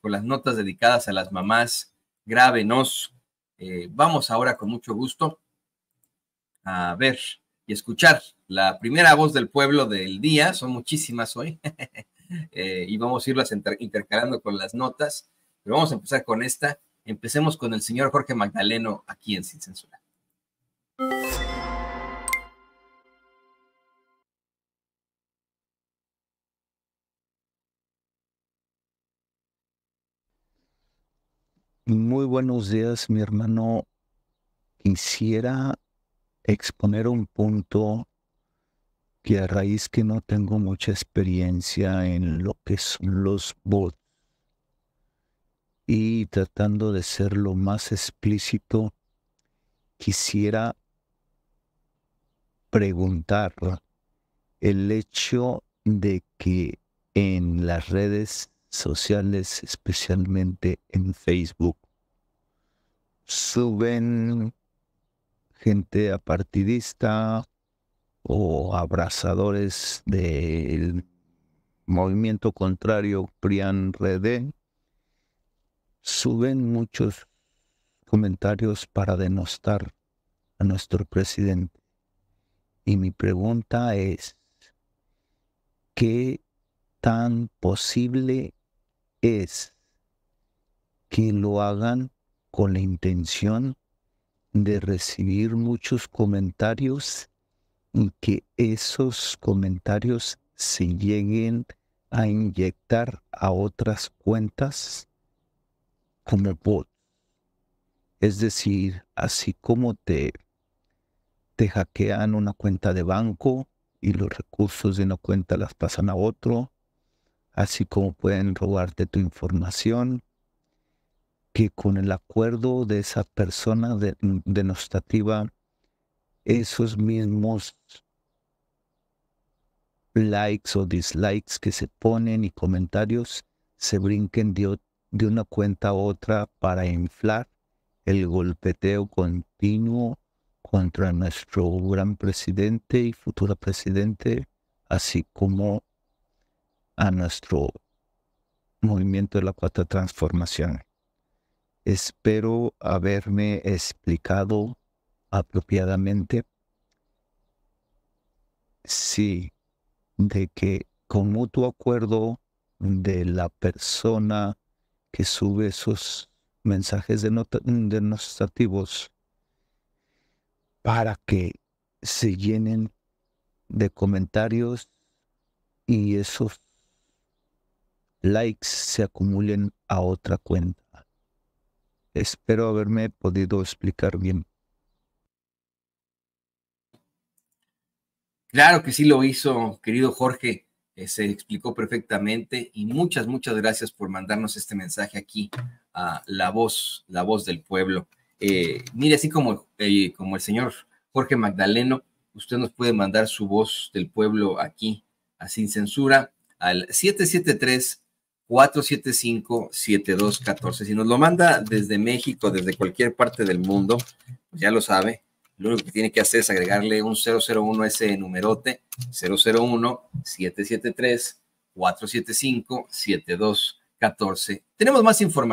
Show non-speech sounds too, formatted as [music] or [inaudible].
con las notas dedicadas a las mamás, grábenos. Eh, vamos ahora con mucho gusto a ver y escuchar la primera voz del pueblo del día, son muchísimas hoy, [laughs] eh, y vamos a irlas intercalando con las notas, pero vamos a empezar con esta. Empecemos con el señor Jorge Magdaleno aquí en Sin Censura. Muy buenos días, mi hermano. Quisiera exponer un punto que a raíz que no tengo mucha experiencia en lo que son los bots y tratando de ser lo más explícito, quisiera preguntar el hecho de que en las redes sociales, especialmente en Facebook. Suben gente apartidista o abrazadores del movimiento contrario prian Redé. Suben muchos comentarios para denostar a nuestro presidente. Y mi pregunta es, ¿qué tan posible es que lo hagan con la intención de recibir muchos comentarios y que esos comentarios se lleguen a inyectar a otras cuentas como bot. Es decir, así como te, te hackean una cuenta de banco y los recursos de una cuenta las pasan a otro, así como pueden robarte tu información, que con el acuerdo de esa persona mm, denostativa, esos mismos likes o dislikes que se ponen y comentarios se brinquen de, de una cuenta a otra para inflar el golpeteo continuo contra nuestro gran presidente y futuro presidente, así como a nuestro movimiento de la cuarta transformación. Espero haberme explicado apropiadamente. Sí, de que con mutuo acuerdo de la persona que sube esos mensajes denostativos para que se llenen de comentarios y esos likes se acumulen a otra cuenta. Espero haberme podido explicar bien. Claro que sí lo hizo, querido Jorge. Eh, se explicó perfectamente y muchas, muchas gracias por mandarnos este mensaje aquí a La Voz, La Voz del Pueblo. Eh, mire, así como, eh, como el señor Jorge Magdaleno, usted nos puede mandar su voz del pueblo aquí, a Sin Censura, al 773 475-7214. Si nos lo manda desde México, desde cualquier parte del mundo, pues ya lo sabe. Lo único que tiene que hacer es agregarle un 001 a ese numerote, 001-773-475-7214. Tenemos más información.